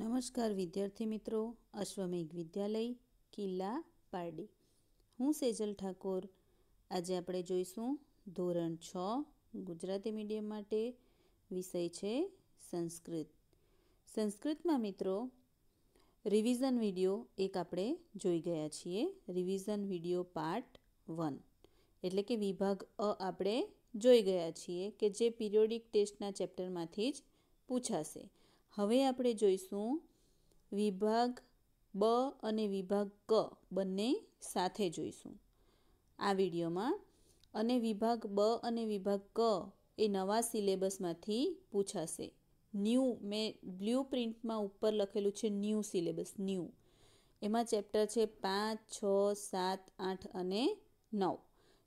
નમસ્કાર વિદ્યાર્થી મિત્રો અશ્વમેઘ વિદ્યાલય કિલ્લા પારડી હું સેજલ ઠાકોર આજે આપણે જોઈશું ધોરણ છ ગુજરાતી મીડિયમ માટે વિષય છે સંસ્કૃત સંસ્કૃતમાં મિત્રો રિવિઝન વિડીયો એક આપણે જોઈ ગયા છીએ રિવિઝન વિડીયો પાર્ટ વન એટલે કે વિભાગ અ આપણે જોઈ ગયા છીએ કે જે પિરિયોડિક ટેસ્ટના ચેપ્ટરમાંથી જ પૂછાશે હવે આપણે જોઈશું વિભાગ બ અને વિભાગ ક બંને સાથે જોઈશું આ વિડીયોમાં અને વિભાગ બ અને વિભાગ ક એ નવા સિલેબસમાંથી પૂછાશે ન્યૂ મેં બ્લ્યુ પ્રિન્ટમાં ઉપર લખેલું છે ન્યૂ સિલેબસ ન્યૂ એમાં ચેપ્ટર છે પાંચ છ સાત આઠ અને નવ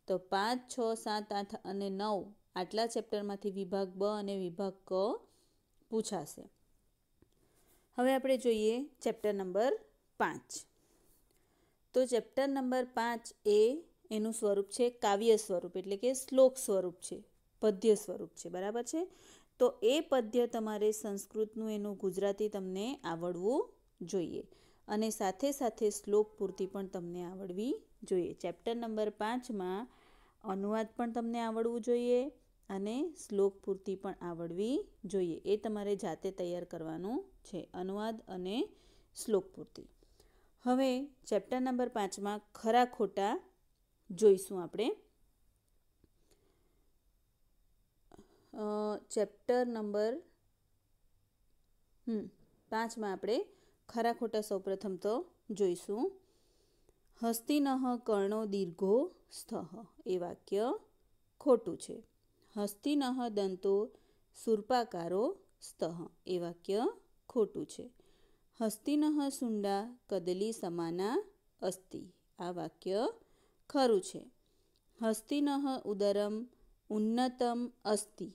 તો પાંચ છ સાત આઠ અને નવ આટલા ચેપ્ટરમાંથી વિભાગ બ અને વિભાગ ક પૂછાશે હવે આપણે જોઈએ ચેપ્ટર નંબર પાંચ તો ચેપ્ટર નંબર પાંચ એ એનું સ્વરૂપ છે કાવ્ય સ્વરૂપ એટલે કે શ્લોક સ્વરૂપ છે પદ્ય સ્વરૂપ છે બરાબર છે તો એ પદ્ય તમારે સંસ્કૃતનું એનું ગુજરાતી તમને આવડવું જોઈએ અને સાથે સાથે શ્લોક પૂર્તિ પણ તમને આવડવી જોઈએ ચેપ્ટર નંબર પાંચમાં અનુવાદ પણ તમને આવડવું જોઈએ અને શ્લોક પૂર્તિ પણ આવડવી જોઈએ એ તમારે જાતે તૈયાર કરવાનું છે અનુવાદ અને શ્લોક પૂર્તિ હવે ચેપ્ટર નંબર પાંચમાં ખરા ખોટા જોઈશું આપણે ચેપ્ટર નંબર પાંચમાં આપણે ખરા ખોટા સૌપ્રથમ તો જોઈશું હસ્તિનઃ કર્ણો દીર્ઘો સ્થ એ વાક્ય ખોટું છે હસ્તિનઃ દંતો સુરપાકારો સ્તઃ એ વાક્ય ખોટું છે હસ્તિનઃ સુંડા કદલી સમાના અસ્તિ આ વાક્ય ખરું છે હસ્તિનઃ ઉદરમ ઉન્નતમ અસ્તિ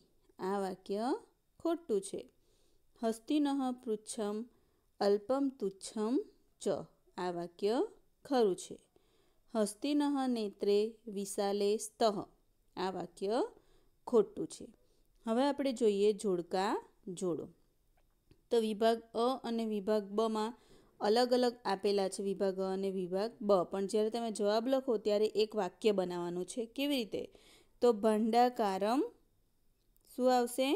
આ વાક્ય ખોટું છે હસ્તિનઃ પૃચ્છમ અલ્પમ તુચ્છમ ચ આ વાક્ય ખરું છે હસ્તિનઃ નેત્રે વિશાલે સ્તઃ આ વાક્ય ખોટું છે હવે આપણે જોઈએ જોડકા જોડો તો વિભાગ અ અને વિભાગ બમાં અલગ અલગ આપેલા છે વિભાગ અ અને વિભાગ બ પણ જ્યારે તમે જવાબ લખો ત્યારે એક વાક્ય બનાવવાનું છે કેવી રીતે તો ભંડાકારમ શું આવશે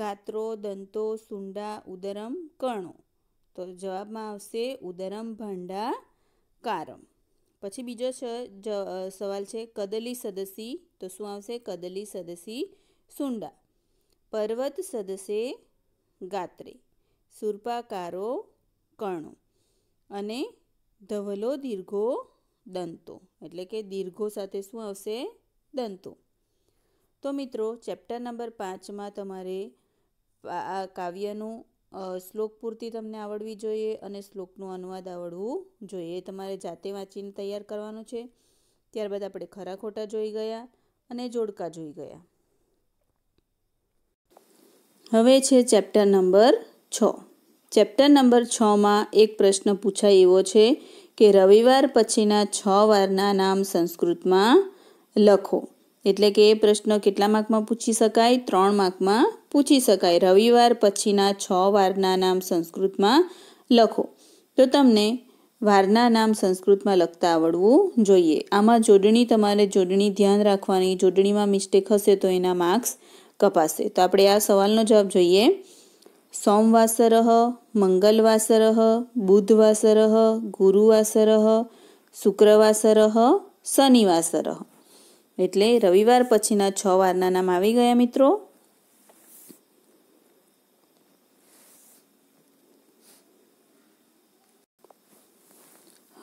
ગાત્રો દંતો સુંડા ઉદરમ કર્ણો તો જવાબમાં આવશે ઉદરમ કારમ પછી બીજો છે સવાલ છે કદલી સદસી તો શું આવશે કદલી સદસી સુંડા પર્વત સદસે ગાત્રે સુરપાકારો કણો અને ધવલો દીર્ઘો દંતો એટલે કે દીર્ઘો સાથે શું આવશે દંતો તો મિત્રો ચેપ્ટર નંબર પાંચમાં તમારે આ કાવ્યનું શ્લોક પૂરતી તમને આવડવી જોઈએ અને શ્લોકનું અનુવાદ આવડવું જોઈએ તમારે જાતે વાંચીને તૈયાર કરવાનું છે ત્યારબાદ આપણે ખરા ખોટા જોઈ ગયા અને જોડકા જોઈ ગયા હવે છે ચેપ્ટર નંબર છ ચેપ્ટર નંબર છમાં એક પ્રશ્ન પૂછાય એવો છે કે રવિવાર પછીના છ વારના નામ સંસ્કૃતમાં લખો એટલે કે એ પ્રશ્ન કેટલા માર્કમાં પૂછી શકાય ત્રણ માર્કમાં પૂછી શકાય રવિવાર પછીના છ વારના નામ સંસ્કૃતમાં લખો તો તમને વારના નામ સંસ્કૃતમાં લખતા આવડવું જોઈએ આમાં જોડણી તમારે જોડણી ધ્યાન રાખવાની જોડણીમાં મિસ્ટેક હશે તો એના માર્ક્સ કપાશે તો આપણે આ સવાલનો જવાબ જોઈએ સોમવાસર મંગલવાસર બુધવાસર ગુરુવાસર શુક્રવાસર શનિવાસર એટલે રવિવાર પછીના છ વારના નામ આવી ગયા મિત્રો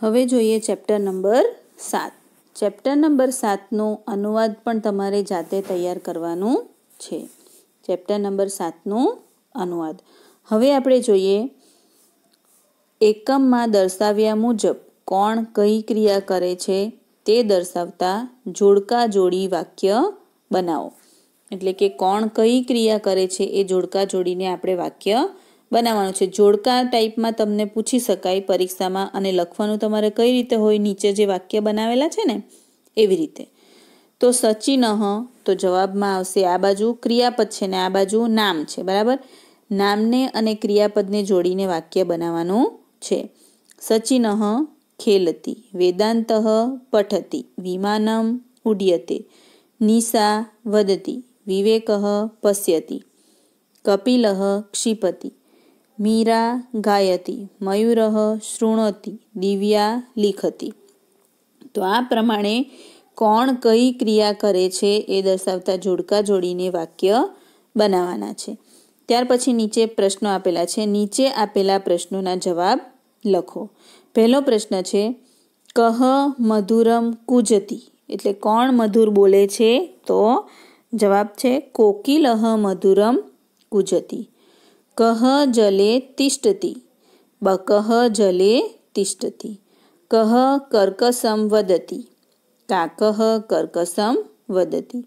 હવે જોઈએ ચેપ્ટર નંબર સાત ચેપ્ટર નંબર સાતનો અનુવાદ પણ તમારે જાતે તૈયાર કરવાનું છે ચેપ્ટર નંબર સાતનો અનુવાદ હવે આપણે જોઈએ એકમમાં દર્શાવ્યા મુજબ કોણ કઈ ક્રિયા કરે છે તે દર્શાવતા જોડકા જોડી વાક્ય બનાવો એટલે કે કોણ કઈ ક્રિયા કરે છે એ જોડકા જોડીને આપણે વાક્ય બનાવવાનું છે જોડકા ટાઈપમાં તમને પૂછી શકાય પરીક્ષામાં અને લખવાનું તમારે કઈ રીતે હોય નીચે જે વાક્ય બનાવેલા છે ને એવી રીતે તો સચિન તો જવાબમાં આવશે આ બાજુ ક્રિયાપદ છે ને આ બાજુ નામ છે બરાબર નામને અને ક્રિયાપદને જોડીને વાક્ય બનાવવાનું છે સચિન ખેલતી વેદાંત પઠતી વિમાનમ ઉડ્યતે નિશા વદતી વિવેક પશ્યતી કપિલ ક્ષિપતી મીરા ગાયતી મયુર શૃણોતી દિવ્યા લિખતી તો આ પ્રમાણે કોણ કઈ ક્રિયા કરે છે એ દર્શાવતા જોડકા જોડીને વાક્ય બનાવવાના છે ત્યાર પછી નીચે પ્રશ્નો આપેલા છે નીચે આપેલા પ્રશ્નોના જવાબ લખો પહેલો પ્રશ્ન છે કહ મધુરમ કુજતી એટલે કોણ મધુર બોલે છે તો જવાબ છે કોકિલહ મધુરમ કુજતી કહ જલે તિષ્ઠતી બકહ જલે તિષ્ઠતી કહ કર્કસમ વદતી કાકહ કર્કસમ વદતી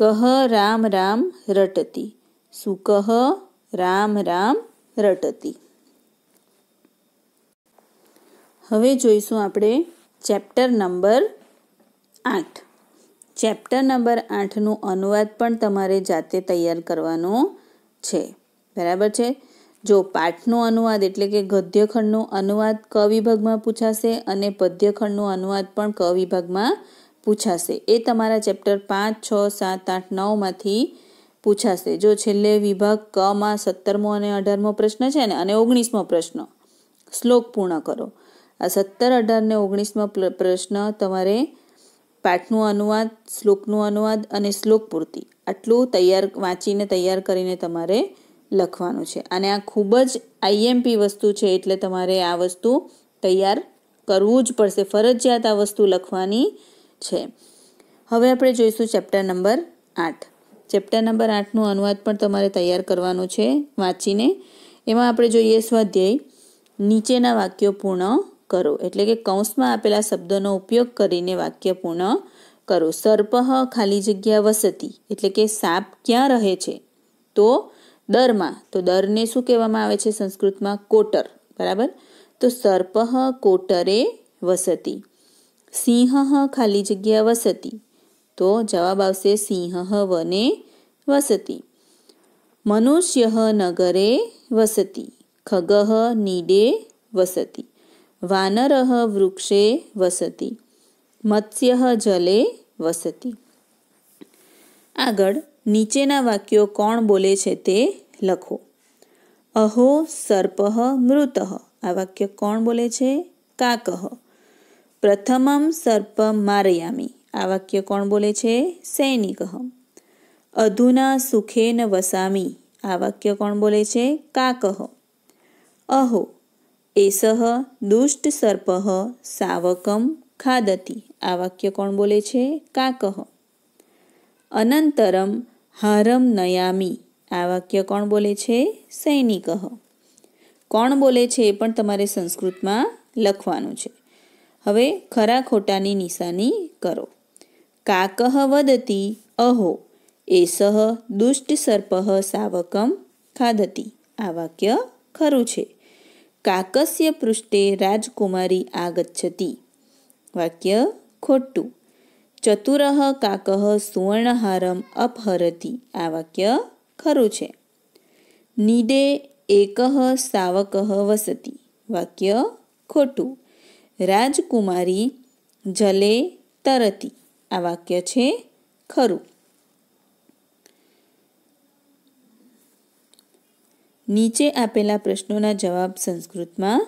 કહ રામ રામ રટતી સુકહ રામ રામ રટતી હવે જોઈશું આપણે ચેપ્ટર નંબર આઠ ચેપ્ટર નંબર આઠનું અનુવાદ પણ તમારે જાતે તૈયાર કરવાનો છે બરાબર છે જો પાઠનો અનુવાદ એટલે કે ગદ્યખંડનો અનુવાદ ક વિભાગમાં પૂછાશે અને પદ્યખંડનો અનુવાદ પણ ક વિભાગમાં પૂછાશે એ તમારા ચેપ્ટર પાંચ છ સાત આઠ નવમાંથી પૂછાશે જો છેલ્લે વિભાગ કમાં સત્તરમો અને અઢારમો પ્રશ્ન છે ને અને ઓગણીસમો પ્રશ્ન શ્લોક પૂર્ણ કરો આ સત્તર અઢાર ને ઓગણીસમાં પ્રશ્ન તમારે પાઠનું અનુવાદ શ્લોકનું અનુવાદ અને શ્લોક પૂર્તિ આટલું તૈયાર વાંચીને તૈયાર કરીને તમારે લખવાનું છે અને આ ખૂબ જ આઈએમપી વસ્તુ છે એટલે તમારે આ વસ્તુ તૈયાર કરવું જ પડશે ફરજિયાત આ વસ્તુ લખવાની છે હવે આપણે જોઈશું ચેપ્ટર નંબર આઠ ચેપ્ટર નંબર આઠનું અનુવાદ પણ તમારે તૈયાર કરવાનું છે વાંચીને એમાં આપણે જોઈએ સ્વાધ્યાય નીચેના વાક્યો પૂર્ણ કરો એટલે કે કૌંસમાં આપેલા શબ્દોનો ઉપયોગ કરીને વાક્ય પૂર્ણ કરો સર્પહ ખાલી જગ્યા વસતી એટલે કે સાપ ક્યાં રહે છે તો દરમાં તો દરને શું કહેવામાં આવે છે સંસ્કૃતમાં કોટર બરાબર તો સર્પહ કોટરે વસતી સિંહ ખાલી જગ્યા વસતી તો જવાબ આવશે સિંહ વને વસતી મનુષ્ય નગરે વસતી ખગહ નીડે વસતી વાનરઃ વૃક્ષે વસતી મત્સ્ય જલે વસતી આગળ નીચેના વાક્યો કોણ બોલે છે તે લખો અહો સર્પ મૃત આ વાક્ય કોણ બોલે છે કાકહ પ્રથમમ સર્પ મારયામી આ વાક્ય કોણ બોલે છે સૈનિક અધુના સુખેન વસામી આ વાક્ય કોણ બોલે છે કાકહ અહો એસ દુષ્ટ સર્પહ સાવકમ ખાદતી આ વાક્ય કોણ બોલે છે કાકહ અનંતરમ હારમ નયામી આ વાક્ય કોણ બોલે છે સૈનિક કોણ બોલે છે એ પણ તમારે સંસ્કૃતમાં લખવાનું છે હવે ખરા ખોટાની નિશાની કરો કાકહ વદતી અહો એસહ દુષ્ટ સર્પહ સાવકમ ખાદતી આ વાક્ય ખરું છે કાકસ્ય પૃષ્ઠે રાજકુમારી આગચ્છતિ વાક્ય ખોટું ચતુર કાક સુવર્ણહારમ અપહરતી આ વાક્ય ખરું છે નિદે એક સાવક વસતી વાક્ય ખોટું રાજકુમારી જલે તરતી આ વાક્ય છે ખરું નીચે આપેલા પ્રશ્નોના જવાબ સંસ્કૃતમાં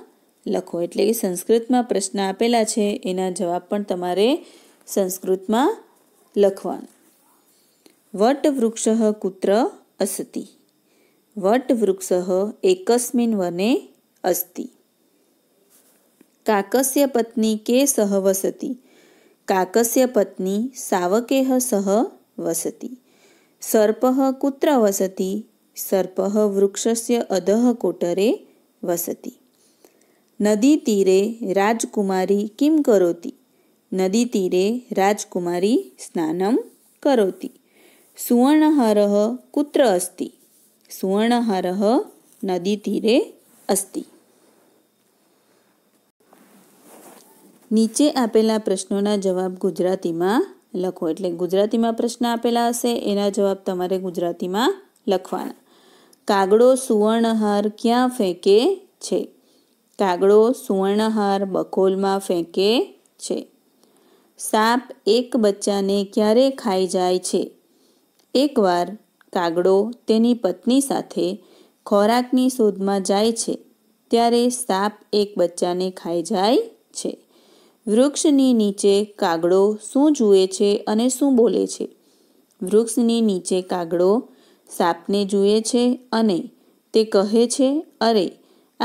લખો એટલે કે સંસ્કૃતમાં પ્રશ્ન આપેલા છે એના જવાબ પણ તમારે સંસ્કૃતમાં લખવાનો વટ વૃક્ષ કુત્ર અસતી વટ વૃક્ષ એકસ્મિન વને અસ્તિ કાકસ્ય પત્ની કે સહ વસતી કાકસ્ય પત્ની સાવકેહ સહ વસતી સર્પ કુત્ર વસતી સર્પઃ વૃક્ષસ્ય અધઃ કોટરે વસતી નદી તીરે રાજકુમારી કિમ કરોતી નદી તીરે રાજકુમારી સ્નાનમ કરોતી સુવર્ણહારઃ કુત્ર અસ્તિ સુવર્ણહારઃ નદી તીરે અસ્તિ નીચે આપેલા પ્રશ્નોના જવાબ ગુજરાતીમાં લખો એટલે ગુજરાતીમાં પ્રશ્ન આપેલા હશે એના જવાબ તમારે ગુજરાતીમાં લખવાના કાગડો સુવર્ણહાર ક્યાં ફેંકે છે કાગડો સુવર્ણહાર બખોલમાં ફેંકે છે સાપ એક બચ્ચાને ક્યારે ખાઈ જાય છે એકવાર કાગડો તેની પત્ની સાથે ખોરાકની શોધમાં જાય છે ત્યારે સાપ એક બચ્ચાને ખાઈ જાય છે વૃક્ષની નીચે કાગડો શું જુએ છે અને શું બોલે છે વૃક્ષની નીચે કાગડો સાપને જુએ છે અને તે કહે છે અરે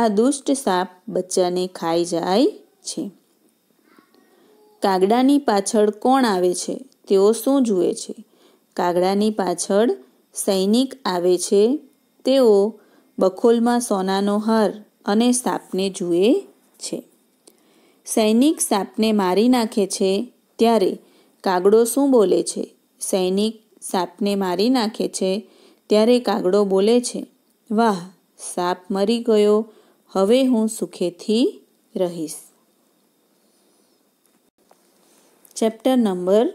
આ દુષ્ટ સાપ બચ્ચાને ખાઈ જાય છે કાગડાની પાછળ કોણ આવે છે તેઓ શું જુએ છે કાગડાની પાછળ સૈનિક આવે છે તેઓ બખોલમાં સોનાનો હાર અને સાપને જુએ છે સૈનિક સાપને મારી નાખે છે ત્યારે કાગડો શું બોલે છે સૈનિક સાપને મારી નાખે છે ત્યારે કાગડો બોલે છે વાહ સાપ મરી ગયો હવે હું સુખેથી રહીશ ચેપ્ટર નંબર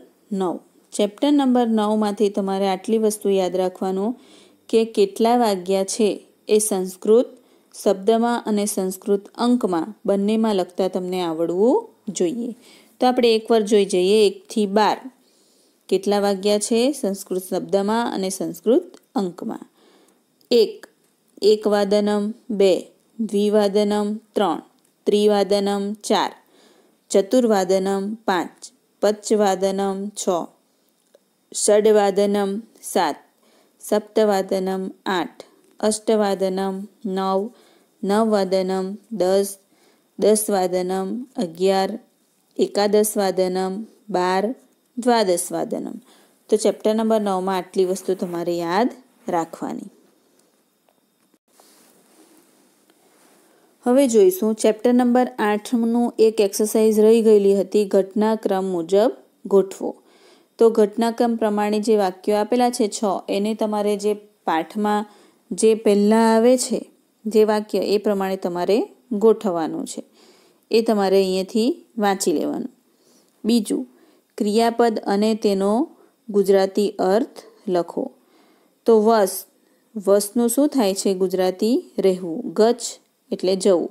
નવ ચેપ્ટર નંબર નવમાંથી તમારે આટલી વસ્તુ યાદ રાખવાનું કે કેટલા વાગ્યા છે એ સંસ્કૃત શબ્દમાં અને સંસ્કૃત અંકમાં બંનેમાં લખતા તમને આવડવું જોઈએ તો આપણે એકવાર જોઈ જઈએ એકથી બાર કેટલા વાગ્યા છે સંસ્કૃત શબ્દમાં અને સંસ્કૃત અંકમાં એક એકવાદનમ બે દ્વિવાદનમ ત્રણ ત્રિવાદનમ ચાર ચતુર્વાદનમ પાંચ પચવાદનમ છ ષડવાદનમ સાત સપ્તવાદનમ આઠ અષ્ટવાદનમ નવ નવવાદનમ દસ દસવાદનમ અગિયાર એકાદશવાદનમ બાર દ્વાદશવાદનમ તો ચેપ્ટર નંબર નવમાં આટલી વસ્તુ તમારે યાદ રાખવાની હવે જોઈશું ચેપ્ટર નંબર આઠનું એક એક્સરસાઇઝ રહી ગયેલી હતી ઘટનાક્રમ મુજબ ગોઠવો તો ઘટનાક્રમ પ્રમાણે જે વાક્યો આપેલા છે છ એને તમારે જે પાઠમાં જે પહેલાં આવે છે જે વાક્ય એ પ્રમાણે તમારે ગોઠવવાનું છે એ તમારે અહીંયાથી વાંચી લેવાનું બીજું ક્રિયાપદ અને તેનો ગુજરાતી અર્થ લખો તો વસ વસનું શું થાય છે ગુજરાતી રહેવું ગચ એટલે જવું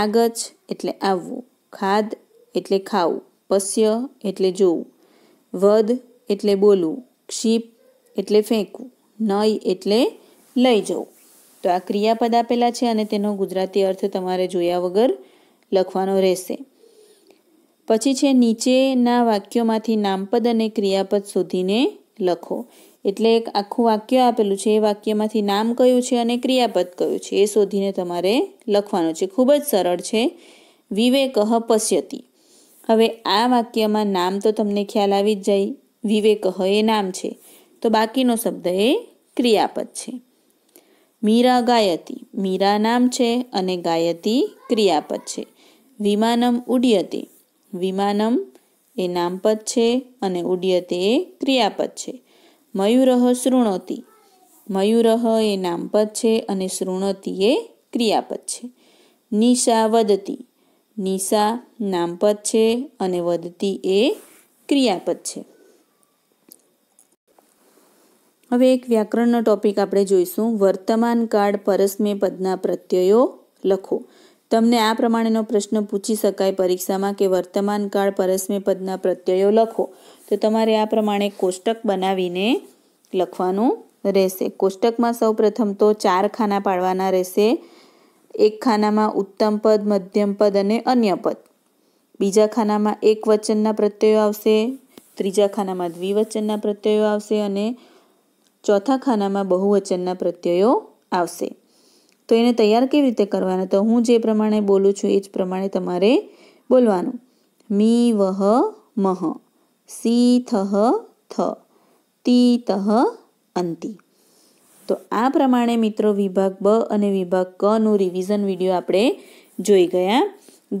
આગચ એટલે આવવું ખાદ એટલે ખાવું પસ્ય એટલે જોવું વદ એટલે બોલવું ક્ષિપ એટલે ફેંકવું નય એટલે લઈ જવું તો આ ક્રિયાપદ આપેલા છે અને તેનો ગુજરાતી અર્થ તમારે જોયા વગર લખવાનો રહેશે પછી છે નીચેના વાક્યોમાંથી નામપદ અને ક્રિયાપદ શોધીને લખો એટલે એક આખું વાક્ય આપેલું છે એ વાક્યમાંથી નામ કયું છે અને ક્રિયાપદ કયું છે એ શોધીને તમારે લખવાનું છે ખૂબ જ સરળ છે વિવેક પશ્યતી હવે આ વાક્યમાં નામ તો તમને ખ્યાલ આવી જ જાય વિવેક એ નામ છે તો બાકીનો શબ્દ એ ક્રિયાપદ છે મીરા ગાયતી મીરા નામ છે અને ગાયતી ક્રિયાપદ છે વિમાનમ ઉડ્યતી વિમાનમ એ નામપદ છે અને ઉડ્યતે એ ક્રિયાપદ છે મયુરહ શૃણોતિ મયુરહ એ નામપદ છે અને શૃણોતિ એ ક્રિયાપદ છે નિશા વધતી નિશા નામપદ છે અને વધતી એ ક્રિયાપદ છે હવે એક વ્યાકરણનો ટોપિક આપણે જોઈશું વર્તમાન કાળ પરસ્મે પદના પ્રત્યયો લખો તમને આ પ્રમાણેનો પ્રશ્ન પૂછી શકાય પરીક્ષામાં કે વર્તમાન કાળ પરસ્મે પદના પ્રત્યયો લખો તો તમારે આ પ્રમાણે કોષ્ટક બનાવીને લખવાનું રહેશે કોષ્ટકમાં સૌપ્રથમ તો ચાર ખાના પાડવાના રહેશે એક ખાનામાં ઉત્તમ પદ મધ્યમ પદ અને અન્ય પદ બીજા ખાનામાં એક વચનના પ્રત્યયો આવશે ત્રીજા ખાનામાં દ્વિવચનના પ્રત્યયો આવશે અને ચોથા ખાનામાં બહુવચનના પ્રત્યયો આવશે તો એને તૈયાર કેવી રીતે કરવાના તો હું જે પ્રમાણે બોલું છું એ જ પ્રમાણે તમારે બોલવાનું મી વહ મહ સી થહ થ તી તહ અંતિ તો આ પ્રમાણે મિત્રો વિભાગ બ અને વિભાગ ક કનું રિવિઝન વિડીયો આપણે જોઈ ગયા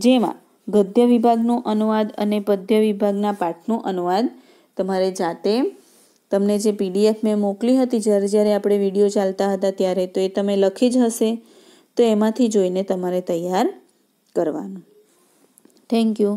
જેમાં ગદ્ય વિભાગનો અનુવાદ અને પદ્ય વિભાગના પાઠનો અનુવાદ તમારે જાતે તમને જે પીડીએફ મેં મોકલી હતી જ્યારે જ્યારે આપણે વિડીયો ચાલતા હતા ત્યારે તો એ તમે લખી જ હશે તો એમાંથી જોઈને તમારે તૈયાર કરવાનું થેન્ક યુ